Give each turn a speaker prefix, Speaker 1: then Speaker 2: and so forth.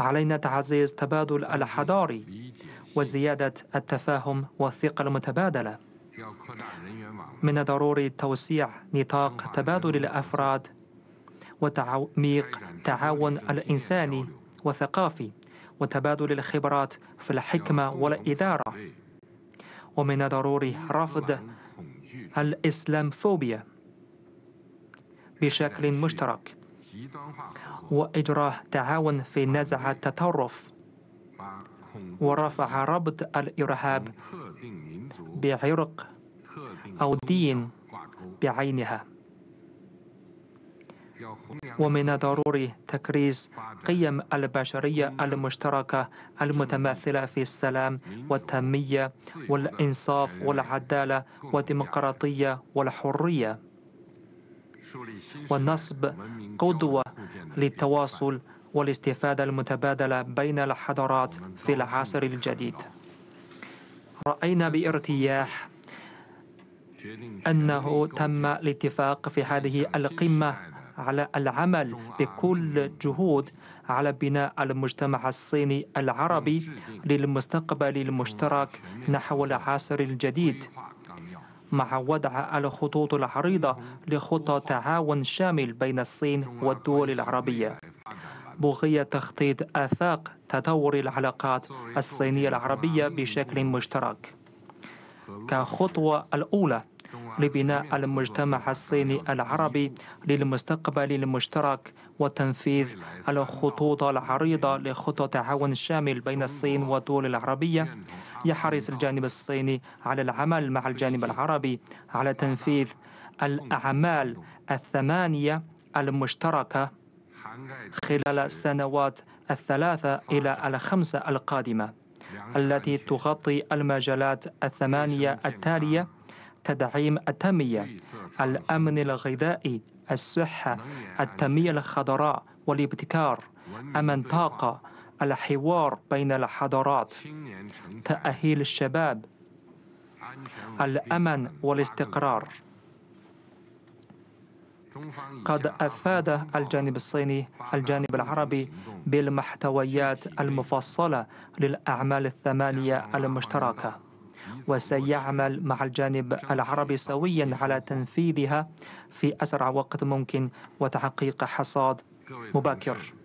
Speaker 1: علينا تعزيز تبادل الحضاري وزيادة التفاهم والثقة المتبادلة من الضروري توسيع نطاق تبادل الأفراد وتعميق تعاون الإنساني والثقافي وتبادل الخبرات في الحكمة والإدارة ومن الضروري رفض الإسلاموفوبيا بشكل مشترك وإجراء تعاون في نزع التطرف ورفع ربط الإرهاب بعرق أو دين بعينها ومن الضروري تكريس قيم البشرية المشتركة المتمثلة في السلام والتنمية والإنصاف والعدالة والديمقراطية والحرية والنصب قدوة للتواصل والاستفادة المتبادلة بين الحضارات في العصر الجديد رأينا بارتياح أنه تم الاتفاق في هذه القمة على العمل بكل جهود على بناء المجتمع الصيني العربي للمستقبل المشترك نحو العصر الجديد مع وضع الخطوط العريضة لخطى تعاون شامل بين الصين والدول العربية بغية تخطيط آفاق تطور العلاقات الصينية العربية بشكل مشترك كخطوة الأولى لبناء المجتمع الصيني العربي للمستقبل المشترك وتنفيذ الخطوط العريضة لخطة تعاون شامل بين الصين والدول العربية يحرص الجانب الصيني على العمل مع الجانب العربي على تنفيذ الأعمال الثمانية المشتركة خلال السنوات الثلاثة إلى الخمسة القادمة التي تغطي المجالات الثمانية التالية تدعيم التنمية الأمن الغذائي الصحة التنمية الخضراء والابتكار أمن طاقة الحوار بين الحضارات تأهيل الشباب الأمن والاستقرار قد أفاد الجانب الصيني الجانب العربي بالمحتويات المفصلة للأعمال الثمانية المشتركة وسيعمل مع الجانب العربي سويا على تنفيذها في أسرع وقت ممكن وتحقيق حصاد مبكر